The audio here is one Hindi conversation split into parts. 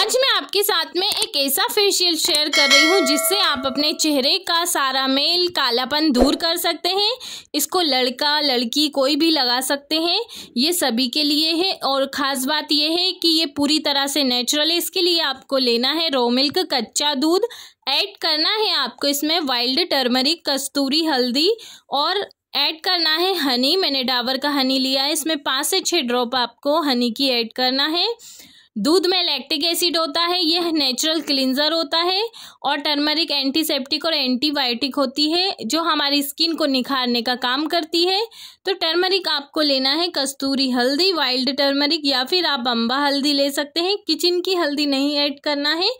आज मैं आपके साथ में एक ऐसा फेशियल शेयर कर रही हूँ जिससे आप अपने चेहरे का सारा मेल कालापन दूर कर सकते हैं इसको लड़का लड़की कोई भी लगा सकते हैं ये सभी के लिए है और ख़ास बात यह है कि ये पूरी तरह से नेचुरल है इसके लिए आपको लेना है रो मिल्क कच्चा दूध ऐड करना है आपको इसमें वाइल्ड टर्मरिक कस्तूरी हल्दी और ऐड करना है हनी मैंने डाबर का हनी लिया है इसमें पाँच से छः ड्रॉप आपको हनी की ऐड करना है दूध में लैक्टिक एसिड होता है यह नेचुरल क्लिनजर होता है और टर्मरिक एंटीसेप्टिक और एंटीबायोटिक होती है जो हमारी स्किन को निखारने का काम करती है तो टर्मरिक आपको लेना है कस्तूरी हल्दी वाइल्ड टर्मरिक या फिर आप अम्बा हल्दी ले सकते हैं किचन की हल्दी नहीं ऐड करना है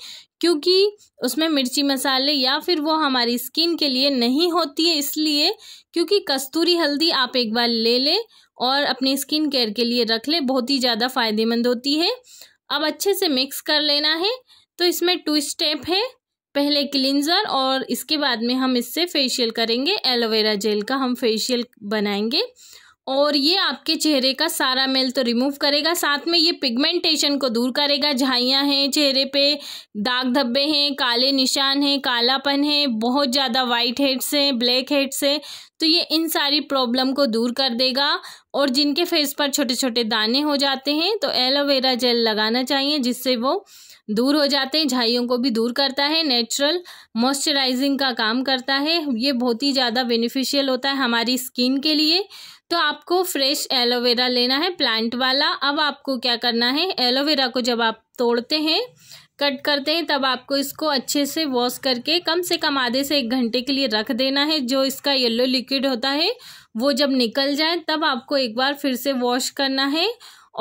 क्योंकि उसमें मिर्ची मसाले या फिर वो हमारी स्किन के लिए नहीं होती है इसलिए क्योंकि कस्तूरी हल्दी आप एक बार ले लें और अपनी स्किन केयर के लिए रख लें बहुत ही ज़्यादा फ़ायदेमंद होती है अब अच्छे से मिक्स कर लेना है तो इसमें टू स्टेप है पहले क्लिनज़र और इसके बाद में हम इससे फेशियल करेंगे एलोवेरा जेल का हम फेशियल बनाएंगे और ये आपके चेहरे का सारा मेल तो रिमूव करेगा साथ में ये पिगमेंटेशन को दूर करेगा झाइयाँ हैं चेहरे पे दाग धब्बे हैं काले निशान हैं कालापन है बहुत ज़्यादा वाइट हेड्स हैं ब्लैक हेड्स हैं तो ये इन सारी प्रॉब्लम को दूर कर देगा और जिनके फेस पर छोटे छोटे दाने हो जाते हैं तो एलोवेरा जेल लगाना चाहिए जिससे वो दूर हो जाते हैं झाइयों को भी दूर करता है नेचुरल मॉइस्चराइजिंग का काम करता है ये बहुत ही ज़्यादा बेनिफिशियल होता है हमारी स्किन के लिए तो आपको फ्रेश एलोवेरा लेना है प्लांट वाला अब आपको क्या करना है एलोवेरा को जब आप तोड़ते हैं कट करते हैं तब आपको इसको अच्छे से वॉश करके कम से कम आधे से एक घंटे के लिए रख देना है जो इसका येलो लिक्विड होता है वो जब निकल जाए तब आपको एक बार फिर से वॉश करना है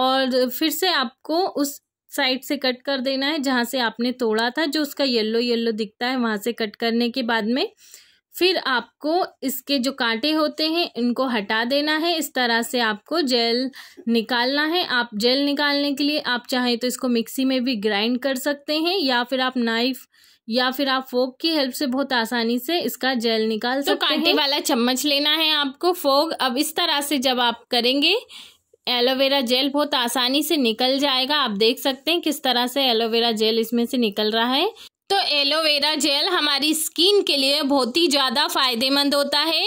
और फिर से आपको उस साइड से कट कर देना है जहाँ से आपने तोड़ा था जो उसका येलो येलो दिखता है वहाँ से कट करने के बाद में फिर आपको इसके जो कांटे होते हैं इनको हटा देना है इस तरह से आपको जेल निकालना है आप जेल निकालने के लिए आप चाहें तो इसको मिक्सी में भी ग्राइंड कर सकते हैं या फिर आप नाइफ़ या फिर आप फोक की हेल्प से बहुत आसानी से इसका जेल निकाल तो सकते हैं तो कांटे वाला चम्मच लेना है आपको फोक अब इस तरह से जब आप करेंगे एलोवेरा जेल बहुत आसानी से निकल जाएगा आप देख सकते हैं किस तरह से एलोवेरा जेल इसमें से निकल रहा है तो एलोवेरा जेल हमारी स्किन के लिए बहुत ही ज़्यादा फायदेमंद होता है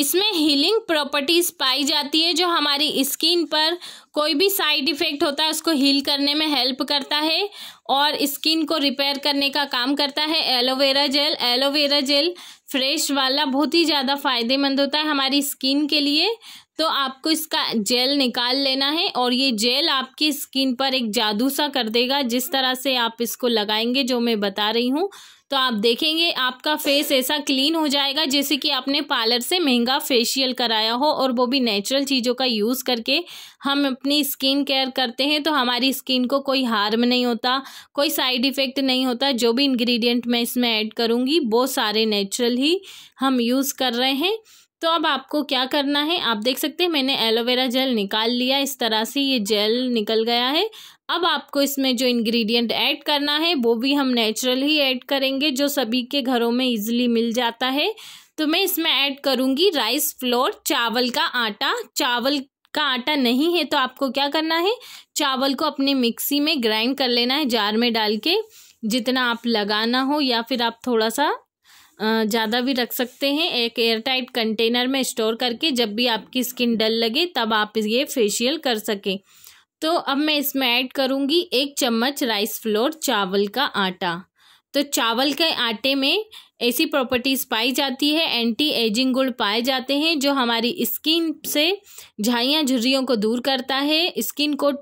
इसमें हीलिंग प्रॉपर्टीज़ पाई जाती है जो हमारी स्किन पर कोई भी साइड इफ़ेक्ट होता है उसको हील करने में हेल्प करता है और स्किन को रिपेयर करने का काम करता है aloe vera gel aloe vera gel fresh वाला बहुत ही ज़्यादा फ़ायदेमंद होता है हमारी स्किन के लिए तो आपको इसका जेल निकाल लेना है और ये जेल आपकी स्किन पर एक जादू सा कर देगा जिस तरह से आप इसको लगाएंगे जो मैं बता रही हूँ तो आप देखेंगे आपका फेस ऐसा क्लीन हो जाएगा जैसे कि आपने पार्लर से महंगा फेशियल कराया हो और वो भी नेचुरल चीज़ों का यूज़ करके हम अपनी स्किन केयर करते हैं तो हमारी स्किन को कोई हार्म नहीं होता कोई साइड इफ़ेक्ट नहीं होता जो भी इंग्रेडिएंट मैं इसमें ऐड करूँगी वो सारे नेचुरल ही हम यूज़ कर रहे हैं तो अब आपको क्या करना है आप देख सकते हैं मैंने एलोवेरा जेल निकाल लिया इस तरह से ये जेल निकल गया है अब आपको इसमें जो इंग्रेडिएंट ऐड करना है वो भी हम नेचुरल ही ऐड करेंगे जो सभी के घरों में इजीली मिल जाता है तो मैं इसमें ऐड करूँगी राइस फ्लोर चावल का आटा चावल का आटा नहीं है तो आपको क्या करना है चावल को अपने मिक्सी में ग्राइंड कर लेना है जार में डाल के जितना आप लगाना हो या फिर आप थोड़ा सा ज़्यादा भी रख सकते हैं एक एयरटाइट कंटेनर में स्टोर करके जब भी आपकी स्किन डल लगे तब आप ये फेशियल कर सकें तो अब मैं इसमें ऐड करूँगी एक चम्मच राइस फ्लोर चावल का आटा तो चावल के आटे में ऐसी प्रॉपर्टीज़ पाई जाती है एंटी एजिंग गुण पाए जाते हैं जो हमारी स्किन से झाइयाँ झुर्रियों को दूर करता है स्किन को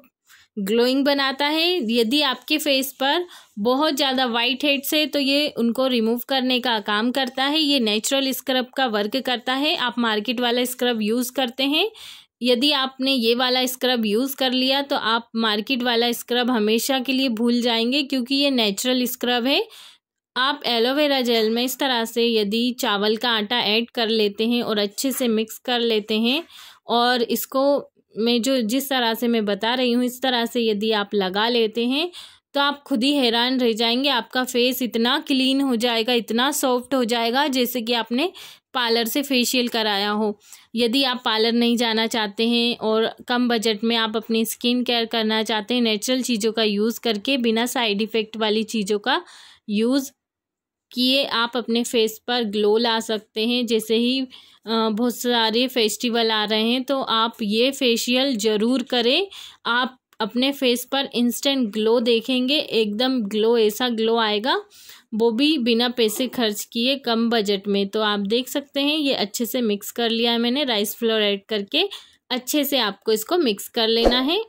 ग्लोइंग बनाता है यदि आपके फेस पर बहुत ज़्यादा वाइट हेड्स है तो ये उनको रिमूव करने का काम करता है ये नेचुरल स्क्रब का वर्क करता है आप मार्केट वाला स्क्रब यूज़ करते हैं यदि आपने ये वाला स्क्रब यूज़ कर लिया तो आप मार्केट वाला स्क्रब हमेशा के लिए भूल जाएंगे क्योंकि ये नेचुरल स्क्रब है आप एलोवेरा जेल में इस तरह से यदि चावल का आटा ऐड कर लेते हैं और अच्छे से मिक्स कर लेते हैं और इसको मैं जो जिस तरह से मैं बता रही हूँ इस तरह से यदि आप लगा लेते हैं तो आप खुद ही हैरान रह जाएंगे आपका फेस इतना क्लीन हो जाएगा इतना सॉफ्ट हो जाएगा जैसे कि आपने पार्लर से फेशियल कराया हो यदि आप पार्लर नहीं जाना चाहते हैं और कम बजट में आप अपनी स्किन केयर करना चाहते हैं नेचुरल चीज़ों का यूज़ करके बिना साइड इफ़ेक्ट वाली चीज़ों का यूज़ किए आप अपने फेस पर ग्लो ला सकते हैं जैसे ही बहुत सारे फेस्टिवल आ रहे हैं तो आप ये फेशियल ज़रूर करें आप अपने फेस पर इंस्टेंट ग्लो देखेंगे एकदम ग्लो ऐसा ग्लो आएगा वो भी बिना पैसे खर्च किए कम बजट में तो आप देख सकते हैं ये अच्छे से मिक्स कर लिया है मैंने राइस फ्लोर ऐड करके अच्छे से आपको इसको मिक्स कर लेना है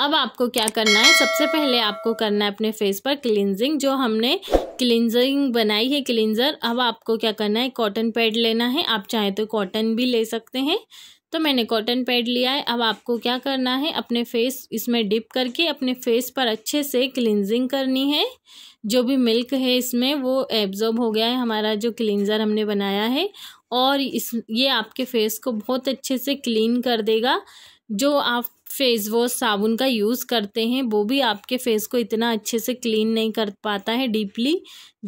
अब आपको क्या करना है सबसे पहले आपको करना है अपने फेस पर क्लिनजिंग जो हमने क्लिनजिंग बनाई है क्लिनजर अब आपको क्या करना है कॉटन पैड लेना है आप चाहें तो कॉटन भी ले सकते हैं तो मैंने कॉटन पैड लिया है अब आपको क्या करना है अपने फेस इसमें डिप करके अपने फेस पर अच्छे से क्लिनजिंग करनी है जो भी मिल्क है इसमें वो एब्जॉर्ब हो गया है हमारा जो क्लिनज़र हमने बनाया है और इस ये आपके फेस को बहुत अच्छे से क्लीन कर देगा जो आप फेस वॉश साबुन का यूज़ करते हैं वो भी आपके फेस को इतना अच्छे से क्लीन नहीं कर पाता है डीपली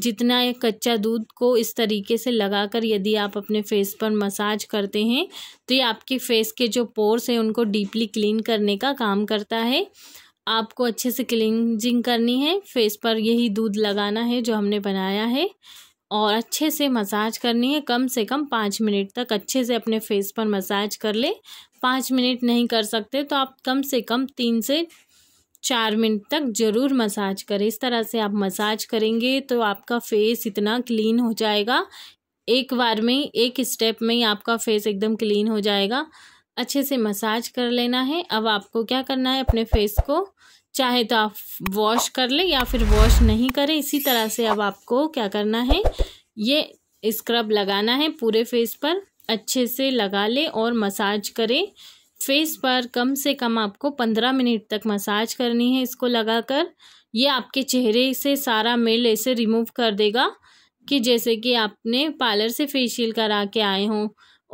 जितना ये कच्चा दूध को इस तरीके से लगाकर यदि आप अपने फेस पर मसाज करते हैं तो ये आपके फेस के जो पोर्स हैं उनको डीपली क्लीन करने का काम करता है आपको अच्छे से क्लिनजिंग करनी है फेस पर यही दूध लगाना है जो हमने बनाया है और अच्छे से मसाज करनी है कम से कम पाँच मिनट तक अच्छे से अपने फेस पर मसाज कर ले पाँच मिनट नहीं कर सकते तो आप कम से कम तीन से चार मिनट तक ज़रूर मसाज करें इस तरह से आप मसाज करेंगे तो आपका फेस इतना क्लीन हो जाएगा एक बार में एक स्टेप में ही आपका फेस एकदम क्लीन हो जाएगा अच्छे से मसाज कर लेना है अब आपको क्या करना है अपने फेस को चाहे तो आप वॉश कर लें या फिर वॉश नहीं करें इसी तरह से अब आपको क्या करना है ये स्क्रब लगाना है पूरे फेस पर अच्छे से लगा लें और मसाज करें फेस पर कम से कम आपको पंद्रह मिनट तक मसाज करनी है इसको लगाकर ये आपके चेहरे से सारा मेल ऐसे रिमूव कर देगा कि जैसे कि आपने पार्लर से फेशियल करा के आए हों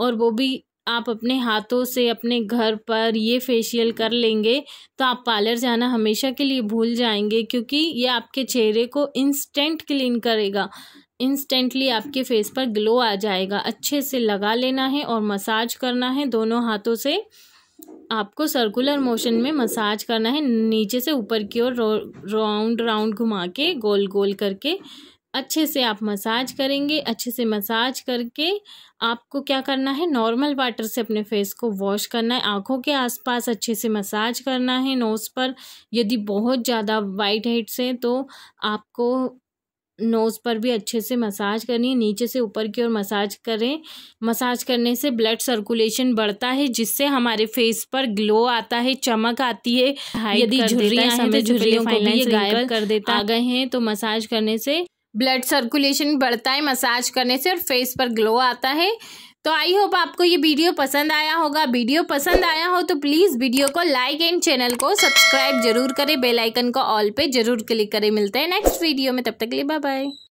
और वो भी आप अपने हाथों से अपने घर पर ये फेशियल कर लेंगे तो आप पार्लर जाना हमेशा के लिए भूल जाएंगे क्योंकि ये आपके चेहरे को इंस्टेंट क्लीन करेगा इंस्टेंटली आपके फेस पर ग्लो आ जाएगा अच्छे से लगा लेना है और मसाज करना है दोनों हाथों से आपको सर्कुलर मोशन में मसाज करना है नीचे से ऊपर की ओर राउंड राउंड घुमा के गोल गोल करके अच्छे से आप मसाज करेंगे अच्छे से मसाज करके आपको क्या करना है नॉर्मल वाटर से अपने फेस को वॉश करना है आँखों के आसपास अच्छे से मसाज करना है नोज़ पर यदि बहुत ज़्यादा वाइट हेड्स हैं तो आपको नोज़ पर भी अच्छे से मसाज करनी है नीचे से ऊपर की ओर मसाज करें मसाज करने से ब्लड सर्कुलेशन बढ़ता है जिससे हमारे फेस पर ग्लो आता है चमक आती है यदि झुर्रियाँ हैं तो झुर्रियों को भी गायब कर देता आ गए हैं तो मसाज करने से ब्लड सर्कुलेशन बढ़ता है मसाज करने से और फेस पर ग्लो आता है तो आई होप आपको ये वीडियो पसंद आया होगा वीडियो पसंद आया हो तो प्लीज़ वीडियो को लाइक एंड चैनल को सब्सक्राइब जरूर करें बेल आइकन को ऑल पे जरूर क्लिक करें मिलते हैं नेक्स्ट वीडियो में तब तक के लिए बाय बाय